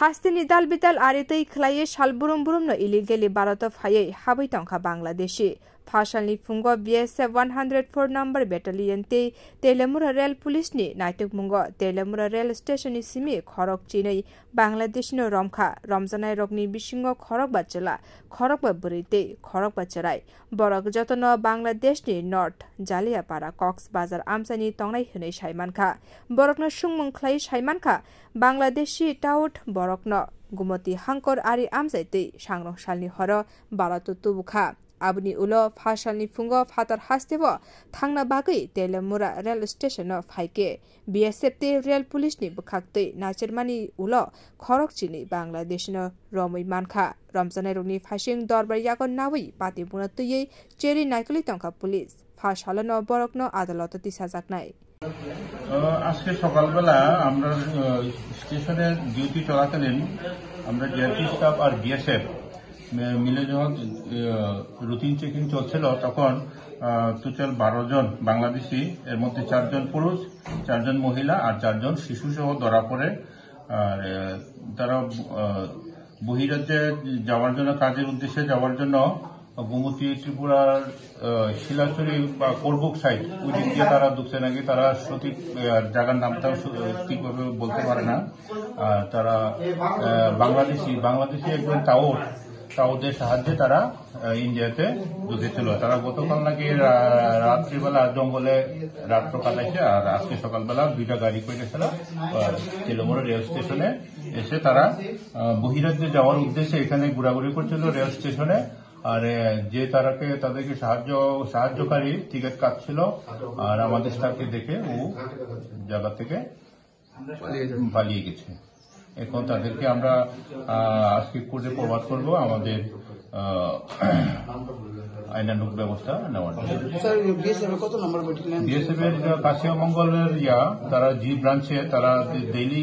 হাস্তি নিদাল বিতাল আরিতই খ্লাইয়ে শালবুরুম বুরুম ইলিগেলি বারতফ হাইয়ে হাবই টংখা Bangladeshi phasanli phungo bsf 104 number battalion te telamura rail police ni naituk mungo telamura rail station simi khorok chinai bangladesh no romkha ramjanai rokni bisingo khorok bachela khorok ba burite khorok bacherai borok jotno bangladesh ni north Jaliyapara Cox's Bazar আমসানি তংনাই হनै সাইমানখা বরকন সুংমং খ্লাই সাইমানখা বাংলাদেশি টাউট বরকন গুমতি হাঙ্কর আরি আমসাইতে সাংরং সালনি হর বারাত তুবুখা abni ulo phasalni phungo phatar hastewa thangna bagai telemura rail station of haike bsf te rail police ni bukhakte nachermani ulo khorok chini bangladesh no romoi mankha ramzanai runi phashing dorbar yakon nawi pati buna tuye cheri naikli tongka police ফাঁসালানো বরকনো আদালতে দিশা যাক নাই আজকে সকালবেলা আমরা স্টেশনে duty চলাকালীন আমরা DRP staff আর BSF মিলে যখন ইয়ে, রুটিন চেকিং চলছিল তখন টোটাল বারো জন বাংলাদেশি এর মধ্যে চারজন পুরুষ চারজন মহিলা আর চারজন শিশুসহ ধরা পড়ে আর তারা বহিরাজ্যে যাওয়ার জন্য কাজের উদ্দেশ্যে যাওয়ার জন্য গোমতী ত্রিপুরার শিলাচুরি বা করবুক সাইড ওই দিক দিয়ে তারা ঢুকছে নাকি তারা সঠিক জায়গার নামটাও ঠিকভাবে বলতে পারে না তারা বাংলাদেশি বাংলাদেশি একজন তাও সাউদের সাহায্যে তারা ইন্ডিয়াতে ঢুকেছিল তারা গতকাল নাকি রাত্রিবেলা জঙ্গলে রাত্র কাটাইছে আর আজকে সকালবেলা দুইটা গাড়ি করে তারা রেল স্টেশনে এসে তারা বহিরাজ্যে যাওয়ার উদ্দেশ্যে এখানে ঘোরাঘুরি করছিল রেল স্টেশনে আর যে তারাকে তাদেরকে সাহায্য সাহায্যকারী টিকিট কাটছিল আর আমাদের স্টারকে দেখে ও জায়গা থেকে পালিয়ে গেছে এখন তাদেরকে আমরা আজকে কোর্টে প্রবাদ করব আমাদের আইনানুক ব্যবস্থা নেওয়ার বিএসএফ এর কাশিয়া মঙ্গলের ইয়া তারা জি ব্রাঞ্চে তারা ডেলি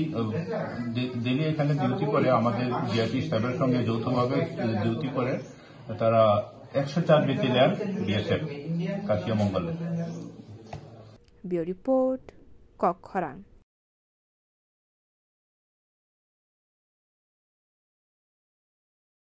ডেইলি এখানে ডিউটি করে আমাদের জিআইটি স্টাফের সঙ্গে যৌথভাবে ডিউটি করে তারা একশো চার বেতি নেন বিএসএফ কাশিয়া মঙ্গলের ব্যুরো রিপোর্ট